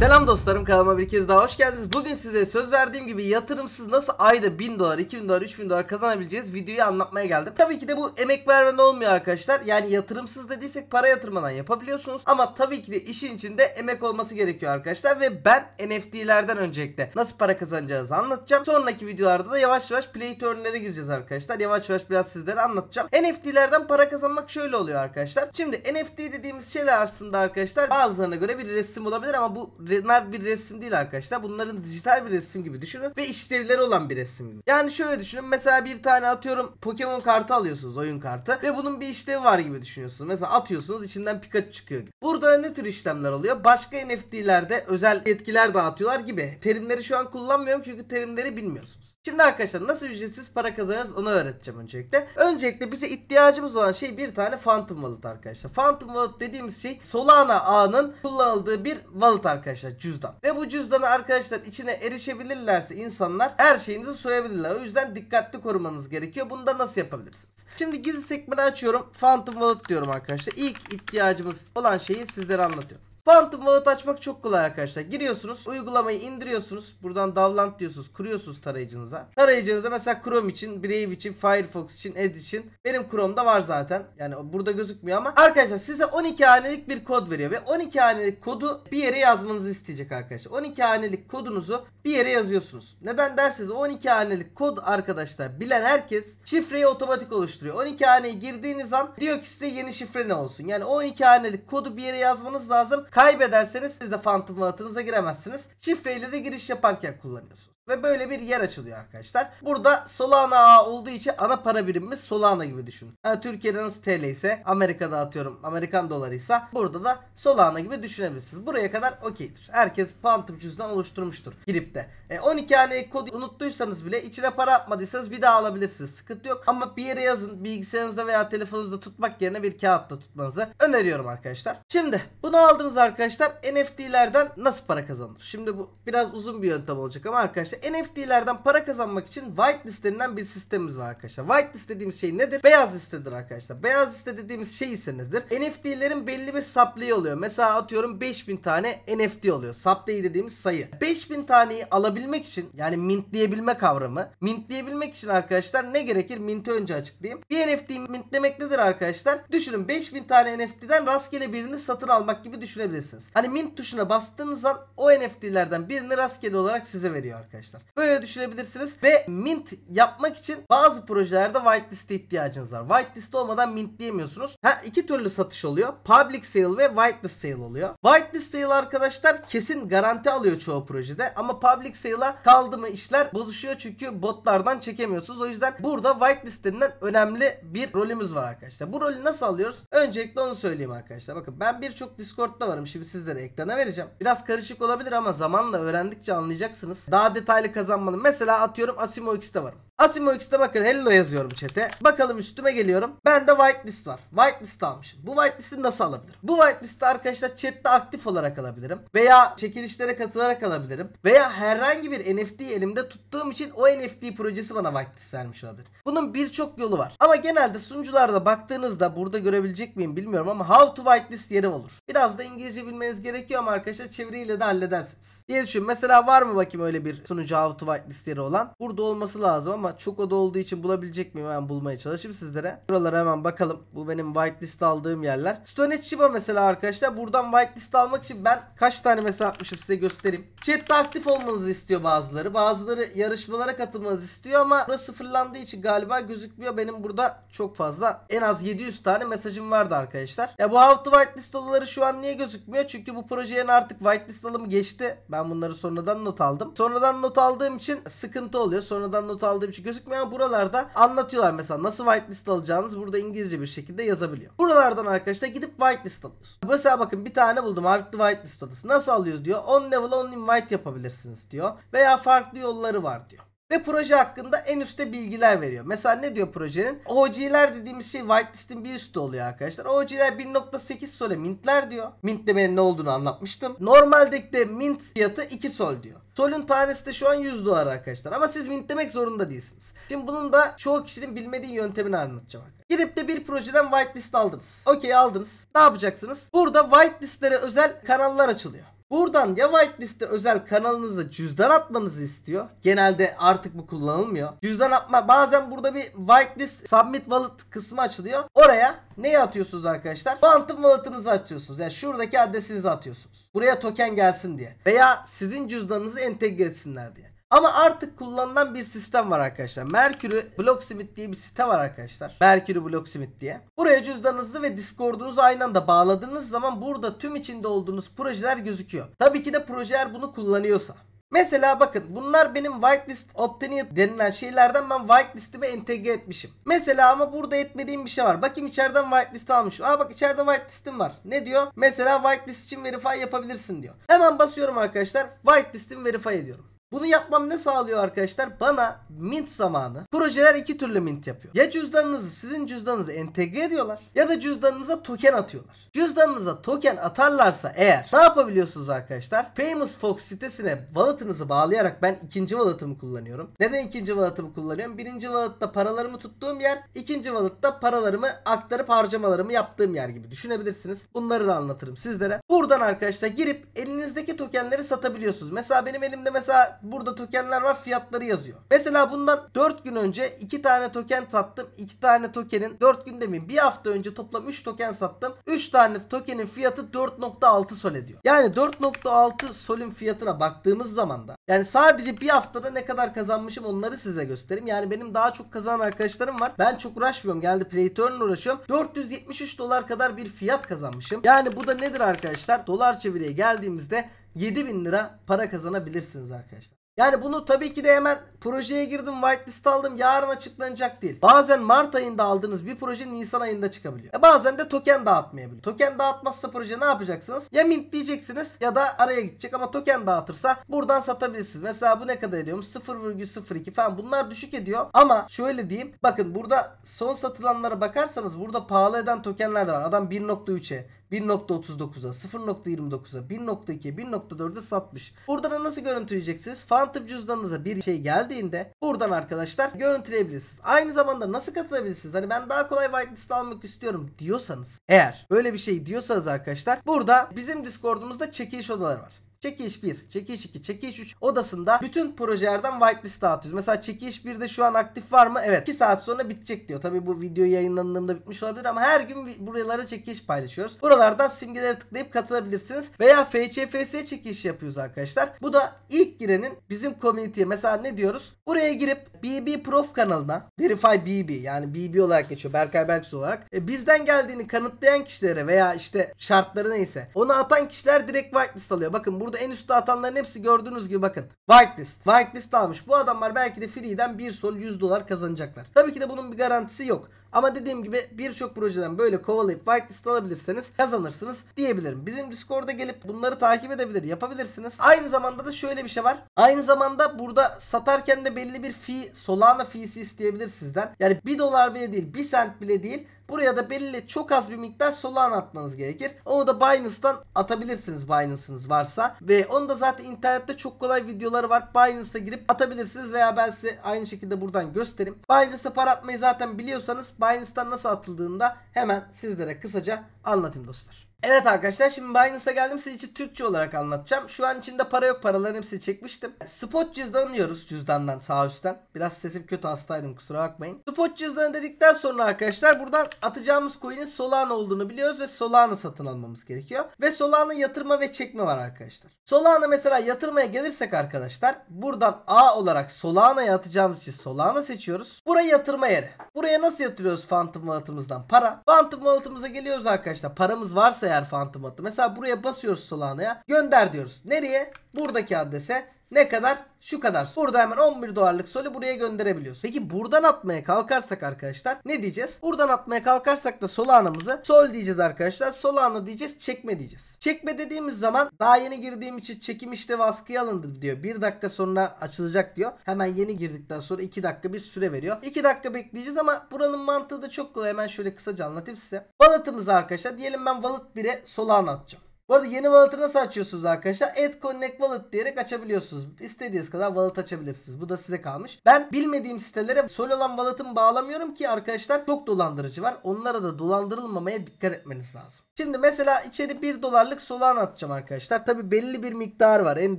Selam dostlarım kanalıma bir kez daha hoş geldiniz. Bugün size söz verdiğim gibi yatırımsız nasıl ayda 1000 dolar, 2000 dolar, 3000 dolar kazanabileceğiz videoyu anlatmaya geldim. Tabii ki de bu emek vermeden olmuyor arkadaşlar. Yani yatırımsız dediysek para yatırmadan yapabiliyorsunuz. Ama tabii ki de işin içinde emek olması gerekiyor arkadaşlar. Ve ben NFT'lerden öncelikle nasıl para kazanacağız anlatacağım. Sonraki videolarda da yavaş yavaş play turnlere gireceğiz arkadaşlar. Yavaş yavaş biraz sizlere anlatacağım. NFT'lerden para kazanmak şöyle oluyor arkadaşlar. Şimdi NFT dediğimiz şeyler aslında arkadaşlar bazılarına göre bir resim olabilir ama bu Bunlar bir resim değil arkadaşlar. Bunların dijital bir resim gibi düşünün ve işlevleri olan bir resim gibi. Yani şöyle düşünün. Mesela bir tane atıyorum Pokemon kartı alıyorsunuz oyun kartı ve bunun bir işlevi var gibi düşünüyorsunuz. Mesela atıyorsunuz içinden Pikachu çıkıyor gibi. Burada ne tür işlemler oluyor? Başka NFT'lerde özel etkiler dağıtıyorlar gibi. Terimleri şu an kullanmıyorum çünkü terimleri bilmiyorsunuz. Şimdi arkadaşlar nasıl ücretsiz para kazanırız onu öğreteceğim öncelikle. Öncelikle bize ihtiyacımız olan şey bir tane Phantom Wallet arkadaşlar. Phantom Wallet dediğimiz şey Solana ağının kullanıldığı bir wallet arkadaşlar cüzdan. Ve bu cüzdanı arkadaşlar içine erişebilirlerse insanlar her şeyinizi soyabilirler. O yüzden dikkatli korumanız gerekiyor. Bunu da nasıl yapabilirsiniz? Şimdi gizli sekmeni açıyorum. Phantom Wallet diyorum arkadaşlar. İlk ihtiyacımız olan şeyi sizlere anlatıyorum. Phantom Wallet açmak çok kolay arkadaşlar. Giriyorsunuz, uygulamayı indiriyorsunuz. Buradan download diyorsunuz, kuruyorsunuz tarayıcınıza. Tarayıcınıza mesela Chrome için, Brave için, Firefox için, Edge için. Benim Chrome'da var zaten. Yani burada gözükmüyor ama arkadaşlar size 12 hanelik bir kod veriyor ve 12 hanelik kodu bir yere yazmanızı isteyecek arkadaşlar. 12 hanelik kodunuzu bir yere yazıyorsunuz. Neden derseniz 12 hanelik kod arkadaşlar bilen herkes şifreyi otomatik oluşturuyor. 12 haneyi girdiğiniz an diyor ki size yeni şifre ne olsun. Yani 12 hanelik kodu bir yere yazmanız lazım. Kaybederseniz siz de Phantom Wallet'ınıza giremezsiniz. Şifreyle de giriş yaparken kullanıyorsunuz. Ve böyle bir yer açılıyor arkadaşlar. Burada Solana ağı olduğu için ana para birimimiz Solana gibi düşünün. Yani Türkiye'de nasıl TL ise Amerika'da atıyorum Amerikan dolarıysa burada da Solana gibi düşünebilirsiniz. Buraya kadar okeydir. Herkes Phantom cüzdan oluşturmuştur girip de. E, 12 hane kodu unuttuysanız bile içine para atmadıysanız bir daha alabilirsiniz. Sıkıntı yok. Ama bir yere yazın bilgisayarınızda veya telefonunuzda tutmak yerine bir kağıtta tutmanızı öneriyorum arkadaşlar. Şimdi bunu aldınız arkadaşlar. NFT'lerden nasıl para kazanılır? Şimdi bu biraz uzun bir yöntem olacak ama arkadaşlar NFT'lerden para kazanmak için whitelist denilen bir sistemimiz var arkadaşlar. Whitelist dediğimiz şey nedir? Beyaz listedir arkadaşlar. Beyaz liste dediğimiz şey ise nedir? NFT'lerin belli bir saplayı oluyor. Mesela atıyorum 5000 tane NFT oluyor. Saplayı dediğimiz sayı. 5000 taneyi alabilmek için yani mintleyebilme kavramı. Mintleyebilmek için arkadaşlar ne gerekir? Mint'i önce açıklayayım. Bir NFT mintlemek nedir arkadaşlar? Düşünün 5000 tane NFT'den rastgele birini satın almak gibi düşünebilirsiniz. Hani mint tuşuna bastığınız an o NFT'lerden birini rastgele olarak size veriyor arkadaşlar arkadaşlar. Böyle düşünebilirsiniz ve mint yapmak için bazı projelerde whitelist'e ihtiyacınız var. Whitelist olmadan mintleyemiyorsunuz. Ha iki türlü satış oluyor. Public sale ve whitelist sale oluyor. Whitelist sale arkadaşlar kesin garanti alıyor çoğu projede ama public sale'a kaldı mı işler bozuşuyor çünkü botlardan çekemiyorsunuz. O yüzden burada whitelist denilen önemli bir rolümüz var arkadaşlar. Bu rolü nasıl alıyoruz? Öncelikle onu söyleyeyim arkadaşlar. Bakın ben birçok Discord'da varım. Şimdi sizlere ekrana vereceğim. Biraz karışık olabilir ama zamanla öğrendikçe anlayacaksınız. Daha detaylı detaylı kazanmanın. Mesela atıyorum Asimo X'de varım. Asimo X'te bakın hello yazıyorum chat'e. Bakalım üstüme geliyorum. Bende whitelist var. Whitelist almışım. Bu whitelist'i nasıl alabilirim? Bu whitelist'i arkadaşlar chat'te aktif olarak alabilirim. Veya çekilişlere katılarak alabilirim. Veya herhangi bir NFT elimde tuttuğum için o NFT projesi bana whitelist vermiş olabilir. Bunun birçok yolu var. Ama genelde sunucularda baktığınızda burada görebilecek miyim bilmiyorum ama how to whitelist yeri olur. Biraz da İngilizce bilmeniz gerekiyor ama arkadaşlar çeviriyle de halledersiniz diye düşün. Mesela var mı bakayım öyle bir sunucu how to whitelist yeri olan? Burada olması lazım ama çok oda olduğu için bulabilecek miyim hemen bulmaya çalışayım sizlere. Buralara hemen bakalım. Bu benim whitelist aldığım yerler. Stone Shiba mesela arkadaşlar. Buradan whitelist almak için ben kaç tane mesela atmışım size göstereyim. Chatte aktif olmanızı istiyor bazıları. Bazıları yarışmalara katılmanızı istiyor ama burası sıfırlandığı için galiba gözükmüyor. Benim burada çok fazla en az 700 tane mesajım vardı arkadaşlar. Ya bu hafta whitelist odaları şu an niye gözükmüyor? Çünkü bu projeye artık whitelist alımı geçti. Ben bunları sonradan not aldım. Sonradan not aldığım için sıkıntı oluyor. Sonradan not aldığım için hiç gözükmeyen buralarda anlatıyorlar mesela nasıl whitelist alacağınız burada İngilizce bir şekilde yazabiliyor. Buralardan arkadaşlar gidip whitelist alıyoruz. Mesela bakın bir tane buldum abi whitelist odası. Nasıl alıyoruz diyor. On level on invite yapabilirsiniz diyor. Veya farklı yolları var diyor ve proje hakkında en üstte bilgiler veriyor. Mesela ne diyor projenin? OG'ler dediğimiz şey whitelist'in bir üstü oluyor arkadaşlar. OG'ler 1.8 sole mintler diyor. Mint demenin ne olduğunu anlatmıştım. Normaldeki mint fiyatı 2 sol diyor. Sol'un tanesi de şu an 100 dolar arkadaşlar. Ama siz mint demek zorunda değilsiniz. Şimdi bunun da çoğu kişinin bilmediği yöntemini anlatacağım. Gidip de bir projeden whitelist aldınız. Okey aldınız. Ne yapacaksınız? Burada whitelistlere özel kanallar açılıyor. Buradan ya whitelist'e özel kanalınıza cüzdan atmanızı istiyor. Genelde artık bu kullanılmıyor. Cüzdan atma bazen burada bir whitelist submit wallet kısmı açılıyor. Oraya neyi atıyorsunuz arkadaşlar? Phantom wallet'ınızı atıyorsunuz. Yani şuradaki adresinizi atıyorsunuz. Buraya token gelsin diye. Veya sizin cüzdanınızı entegre etsinler diye. Ama artık kullanılan bir sistem var arkadaşlar. Mercury Blocksmith diye bir site var arkadaşlar. Mercury Blocksmith diye. Buraya cüzdanınızı ve Discord'unuzu aynı anda bağladığınız zaman burada tüm içinde olduğunuz projeler gözüküyor. Tabii ki de projeler bunu kullanıyorsa. Mesela bakın bunlar benim whitelist obtained denilen şeylerden ben whitelist'ime entegre etmişim. Mesela ama burada etmediğim bir şey var. Bakayım içeriden whitelist almışım. Aa bak içeride whitelist'im var. Ne diyor? Mesela whitelist için verify yapabilirsin diyor. Hemen basıyorum arkadaşlar. Whitelist'imi verify ediyorum. Bunu yapmam ne sağlıyor arkadaşlar? Bana mint zamanı projeler iki türlü mint yapıyor. Ya cüzdanınızı sizin cüzdanınızı entegre ediyorlar ya da cüzdanınıza token atıyorlar. Cüzdanınıza token atarlarsa eğer ne yapabiliyorsunuz arkadaşlar? Famous Fox sitesine wallet'ınızı bağlayarak ben ikinci wallet'ımı kullanıyorum. Neden ikinci wallet'ımı kullanıyorum? Birinci wallet'ta paralarımı tuttuğum yer, ikinci wallet'ta paralarımı aktarıp harcamalarımı yaptığım yer gibi düşünebilirsiniz. Bunları da anlatırım sizlere. Buradan arkadaşlar girip elinizdeki tokenleri satabiliyorsunuz. Mesela benim elimde mesela burada tokenler var fiyatları yazıyor. Mesela bundan 4 gün önce 2 tane token sattım. 2 tane tokenin 4 gün demeyeyim 1 hafta önce toplam 3 token sattım. 3 tane tokenin fiyatı 4.6 sol ediyor. Yani 4.6 solün fiyatına baktığımız zaman da yani sadece bir haftada ne kadar kazanmışım onları size göstereyim. Yani benim daha çok kazanan arkadaşlarım var. Ben çok uğraşmıyorum. Geldi play turn uğraşıyorum. 473 dolar kadar bir fiyat kazanmışım. Yani bu da nedir arkadaşlar? Dolar çeviriye geldiğimizde 7000 lira para kazanabilirsiniz arkadaşlar. Yani bunu tabii ki de hemen projeye girdim whitelist aldım yarın açıklanacak değil. Bazen Mart ayında aldığınız bir proje Nisan ayında çıkabiliyor. E bazen de token dağıtmayabilir. Token dağıtmazsa proje ne yapacaksınız? Ya mint diyeceksiniz ya da araya gidecek ama token dağıtırsa buradan satabilirsiniz. Mesela bu ne kadar ediyormuş? 0,02 falan bunlar düşük ediyor. Ama şöyle diyeyim bakın burada son satılanlara bakarsanız burada pahalı eden tokenler de var. Adam 1.3'e 1.39'a, 0.29'a, 1.2'ye, 1.4'e satmış. Buradan nasıl görüntüleyeceksiniz? Phantom cüzdanınıza bir şey geldiğinde buradan arkadaşlar görüntüleyebilirsiniz. Aynı zamanda nasıl katılabilirsiniz? Hani ben daha kolay whitelist almak istiyorum diyorsanız eğer böyle bir şey diyorsanız arkadaşlar burada bizim Discord'umuzda çekiliş odaları var. Çekiş 1, çekiş 2, çekiş 3 odasında bütün projelerden whitelist dağıtıyoruz. Mesela çekiş 1'de şu an aktif var mı? Evet. 2 saat sonra bitecek diyor. Tabii bu video yayınlandığında bitmiş olabilir ama her gün buralara çekiş paylaşıyoruz. Buralardan simgelere tıklayıp katılabilirsiniz. Veya FCFS çekiş yapıyoruz arkadaşlar. Bu da ilk girenin bizim community'ye mesela ne diyoruz? Buraya girip BB Prof kanalına Verify BB yani BB olarak geçiyor. Berkay Berksu olarak. E, bizden geldiğini kanıtlayan kişilere veya işte şartları neyse onu atan kişiler direkt whitelist alıyor. Bakın burada Burada en üstte atanların hepsi gördüğünüz gibi bakın. Whitelist. Whitelist almış. Bu adamlar belki de free'den bir sol 100 dolar kazanacaklar. Tabii ki de bunun bir garantisi yok. Ama dediğim gibi birçok projeden böyle kovalayıp whitelist alabilirseniz kazanırsınız diyebilirim. Bizim Discord'a gelip bunları takip edebilir, yapabilirsiniz. Aynı zamanda da şöyle bir şey var. Aynı zamanda burada satarken de belli bir fee, Solana fee'si isteyebilir sizden. Yani 1 dolar bile değil, 1 sent bile değil. Buraya da belirli çok az bir miktar Solana atmanız gerekir. Onu da Binance'dan atabilirsiniz Binance'ınız varsa. Ve onu da zaten internette çok kolay videoları var. Binance'a girip atabilirsiniz veya ben size aynı şekilde buradan göstereyim. Binance'a para atmayı zaten biliyorsanız Binance'dan nasıl atıldığında hemen sizlere kısaca anlatayım dostlar. Evet arkadaşlar şimdi Binance'a geldim size için Türkçe olarak anlatacağım. Şu an içinde para yok paraların hepsini çekmiştim. Spot cüzdanı diyoruz cüzdandan sağ üstten. Biraz sesim kötü hastaydım kusura bakmayın. Spot cüzdanı dedikten sonra arkadaşlar buradan atacağımız coin'in Solana olduğunu biliyoruz ve Solana satın almamız gerekiyor. Ve Solana yatırma ve çekme var arkadaşlar. Solana mesela yatırmaya gelirsek arkadaşlar buradan A olarak Solana'ya atacağımız için Solana seçiyoruz. Buraya yatırma yeri. Buraya nasıl yatırıyoruz Phantom Wallet'ımızdan? Para. Phantom Wallet'ımıza geliyoruz arkadaşlar. Paramız varsa eğer Phantom atı. Mesela buraya basıyoruz Solana'ya gönder diyoruz. Nereye? Buradaki adrese ne kadar? Şu kadar. Burada hemen 11 dolarlık soli buraya gönderebiliyoruz. Peki buradan atmaya kalkarsak arkadaşlar ne diyeceğiz? Buradan atmaya kalkarsak da solanamızı sol diyeceğiz arkadaşlar. Solana diyeceğiz çekme diyeceğiz. Çekme dediğimiz zaman daha yeni girdiğim için çekim işlevi askıya alındı diyor. 1 dakika sonra açılacak diyor. Hemen yeni girdikten sonra 2 dakika bir süre veriyor. 2 dakika bekleyeceğiz ama buranın mantığı da çok kolay. Hemen şöyle kısaca anlatayım size. Wallet'ımız arkadaşlar diyelim ben wallet 1'e solana atacağım. Bu arada yeni wallet'ı nasıl açıyorsunuz arkadaşlar? Add Connect Wallet diyerek açabiliyorsunuz. İstediğiniz kadar wallet açabilirsiniz. Bu da size kalmış. Ben bilmediğim sitelere sol olan wallet'ımı bağlamıyorum ki arkadaşlar çok dolandırıcı var. Onlara da dolandırılmamaya dikkat etmeniz lazım. Şimdi mesela içeri 1 dolarlık solan atacağım arkadaşlar. Tabi belli bir miktar var. En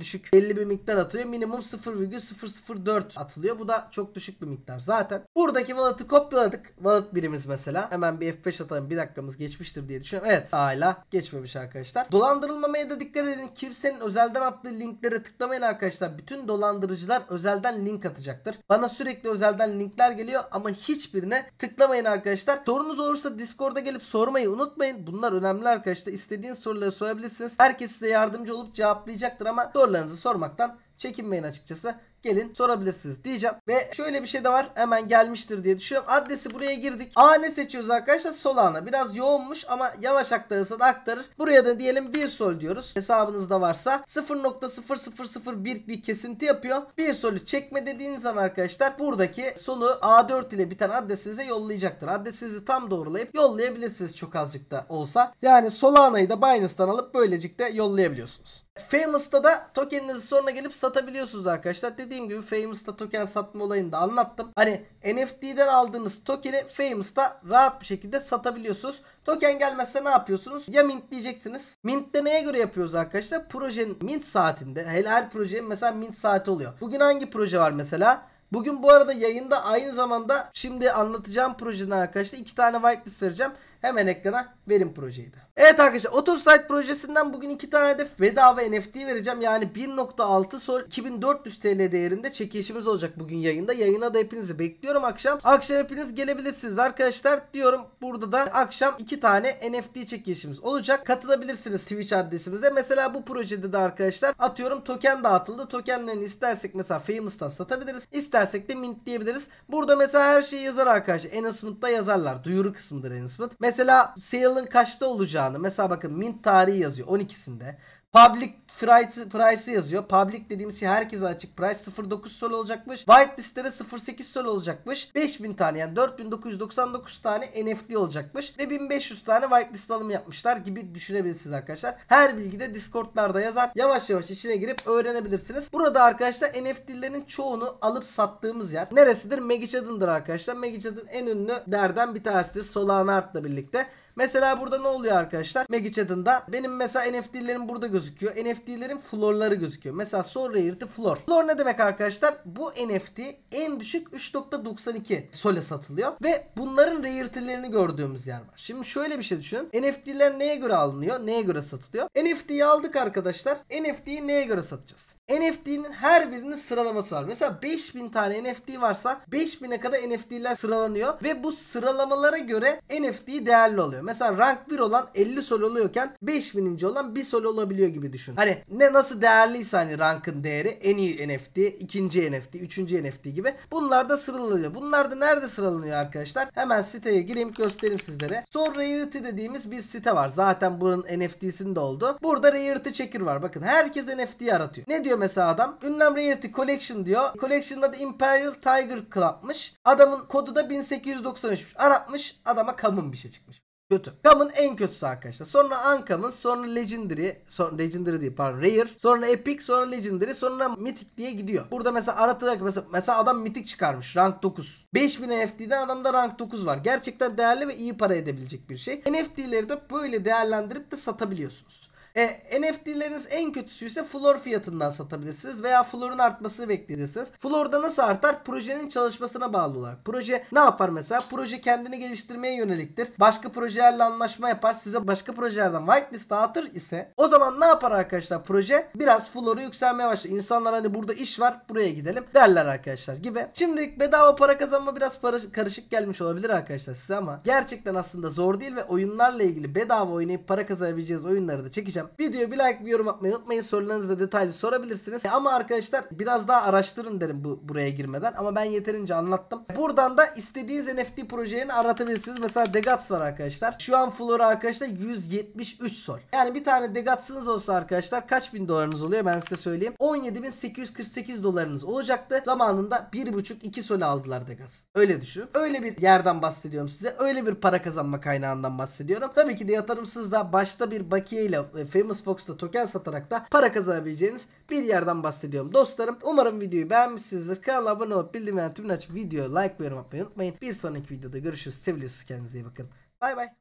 düşük belli bir miktar atılıyor Minimum 0,004 atılıyor. Bu da çok düşük bir miktar zaten. Buradaki wallet'ı kopyaladık. Wallet birimiz mesela. Hemen bir F5 atalım. Bir dakikamız geçmiştir diye düşünüyorum. Evet hala geçmemiş arkadaşlar. Dolandırılmamaya da dikkat edin. Kimsenin özelden attığı linklere tıklamayın arkadaşlar. Bütün dolandırıcılar özelden link atacaktır. Bana sürekli özelden linkler geliyor ama hiçbirine tıklamayın arkadaşlar. Sorunuz olursa Discord'a gelip sormayı unutmayın. Bunlar önemli önemli arkadaşlar. İstediğiniz soruları sorabilirsiniz. Herkes size yardımcı olup cevaplayacaktır ama sorularınızı sormaktan çekinmeyin açıkçası gelin sorabilirsiniz diyeceğim. Ve şöyle bir şey de var hemen gelmiştir diye düşünüyorum. Adresi buraya girdik. A ne seçiyoruz arkadaşlar? sol ana. Biraz yoğunmuş ama yavaş aktarırsa da aktarır. Buraya da diyelim bir sol diyoruz. Hesabınızda varsa 0.0001 bir kesinti yapıyor. Bir solü çekme dediğiniz zaman arkadaşlar buradaki sonu A4 ile biten adresinize yollayacaktır. Adresinizi tam doğrulayıp yollayabilirsiniz çok azıcık da olsa. Yani sol ana'yı da Binance'dan alıp böylecik de yollayabiliyorsunuz. Famous'ta da tokeninizi sonra gelip satabiliyorsunuz arkadaşlar. Dediğim gibi Famous'ta token satma olayını da anlattım. Hani NFT'den aldığınız tokeni Famous'ta rahat bir şekilde satabiliyorsunuz. Token gelmezse ne yapıyorsunuz? Ya mintleyeceksiniz. Mint'te neye göre yapıyoruz arkadaşlar? Projenin mint saatinde. her projenin mesela mint saati oluyor. Bugün hangi proje var mesela? Bugün bu arada yayında aynı zamanda şimdi anlatacağım projeden arkadaşlar iki tane whitelist vereceğim. Hemen ekrana verin projeyi de. Evet arkadaşlar Otorsite projesinden bugün iki tane de bedava NFT vereceğim. Yani 1.6 sol 2400 TL değerinde çekişimiz olacak bugün yayında. Yayına da hepinizi bekliyorum akşam. Akşam hepiniz gelebilirsiniz arkadaşlar. Diyorum burada da akşam iki tane NFT çekişimiz olacak. Katılabilirsiniz Twitch adresimize. Mesela bu projede de arkadaşlar atıyorum token dağıtıldı. Tokenlerini istersek mesela Famous'tan satabiliriz. İstersek de mintleyebiliriz. Burada mesela her şeyi yazar arkadaşlar. Enhanced'da yazarlar. Duyuru kısmıdır Enhanced. Mesela mesela sale'ın kaçta olacağını mesela bakın mint tarihi yazıyor 12'sinde. Public price, price yazıyor. Public dediğimiz şey herkese açık. Price 0.9 sol olacakmış. Whitelistlere 0.8 sol olacakmış. 5000 tane yani 4999 tane NFT olacakmış. Ve 1500 tane whitelist alımı yapmışlar gibi düşünebilirsiniz arkadaşlar. Her bilgi de Discord'larda yazar. Yavaş yavaş içine girip öğrenebilirsiniz. Burada arkadaşlar NFT'lerin çoğunu alıp sattığımız yer. Neresidir? Magic arkadaşlar. Magic en ünlü derden bir tanesidir. Solana Art'la birlikte. Mesela burada ne oluyor arkadaşlar? MagiChat'ında benim mesela NFT'lerim burada gözüküyor. NFT'lerin floorları gözüküyor. Mesela Sol Rare'de floor. Floor ne demek arkadaşlar? Bu NFT en düşük 3.92 sole satılıyor ve bunların rare'lerini gördüğümüz yer var. Şimdi şöyle bir şey düşünün. NFT'ler neye göre alınıyor? Neye göre satılıyor? NFT'yi aldık arkadaşlar. NFT'yi neye göre satacağız? NFT'nin her birinin sıralaması var. Mesela 5000 tane NFT varsa 5000'e kadar NFT'ler sıralanıyor ve bu sıralamalara göre NFT değerli oluyor oluyor. Mesela rank 1 olan 50 sol oluyorken 5000. olan 1 sol olabiliyor gibi düşün. Hani ne nasıl değerliyse hani rankın değeri en iyi NFT, ikinci NFT, üçüncü NFT gibi. Bunlar da sıralanıyor. Bunlar da nerede sıralanıyor arkadaşlar? Hemen siteye gireyim göstereyim sizlere. Sol Rarity dediğimiz bir site var. Zaten bunun NFT'sinde oldu. Burada Rarity Checker var. Bakın herkes NFT yaratıyor. Ne diyor mesela adam? Ünlem Rarity Collection diyor. Collection'da adı Imperial Tiger Club'mış. Adamın kodu da 1893'müş. Aratmış adama kamın bir şey çıkmış. Kötü. Kam'ın en kötüsü arkadaşlar. Sonra Ankam'ın, sonra Legendary, sonra Legendary değil pardon Rare, sonra Epic, sonra Legendary, sonra Mythic diye gidiyor. Burada mesela aratarak mesela, mesela adam Mythic çıkarmış rank 9. 5000 NFT'den adamda rank 9 var. Gerçekten değerli ve iyi para edebilecek bir şey. NFT'leri de böyle değerlendirip de satabiliyorsunuz. E, NFT'leriniz en kötüsü ise floor fiyatından satabilirsiniz veya floor'un artmasını bekleyebilirsiniz. da nasıl artar? Projenin çalışmasına bağlı olarak. Proje ne yapar mesela? Proje kendini geliştirmeye yöneliktir. Başka projelerle anlaşma yapar. Size başka projelerden whitelist dağıtır ise o zaman ne yapar arkadaşlar proje? Biraz floor'u yükselmeye başlar. İnsanlar hani burada iş var buraya gidelim derler arkadaşlar gibi. Şimdi bedava para kazanma biraz para karışık gelmiş olabilir arkadaşlar size ama gerçekten aslında zor değil ve oyunlarla ilgili bedava oynayıp para kazanabileceğiniz oyunları da çekeceğim söyleyeceğim. Videoya bir like bir yorum atmayı unutmayın. Sorularınızı da detaylı sorabilirsiniz. E, ama arkadaşlar biraz daha araştırın derim bu buraya girmeden. Ama ben yeterince anlattım. Buradan da istediğiniz NFT projelerini aratabilirsiniz. Mesela Degats var arkadaşlar. Şu an Flora arkadaşlar 173 sol. Yani bir tane Degats'ınız olsa arkadaşlar kaç bin dolarınız oluyor ben size söyleyeyim. 17.848 dolarınız olacaktı. Zamanında 1.5-2 sol aldılar Degats. Öyle düşün. Öyle bir yerden bahsediyorum size. Öyle bir para kazanma kaynağından bahsediyorum. Tabii ki de yatırımsız da başta bir bakiye ile e, Famous Fox'ta token satarak da para kazanabileceğiniz bir yerden bahsediyorum dostlarım. Umarım videoyu beğenmişsinizdir. Kanala abone olup bildirimleri tüm açıp videoya like ve yorum atmayı unutmayın. Bir sonraki videoda görüşürüz. Seviliyorsunuz kendinize iyi bakın. Bay bay.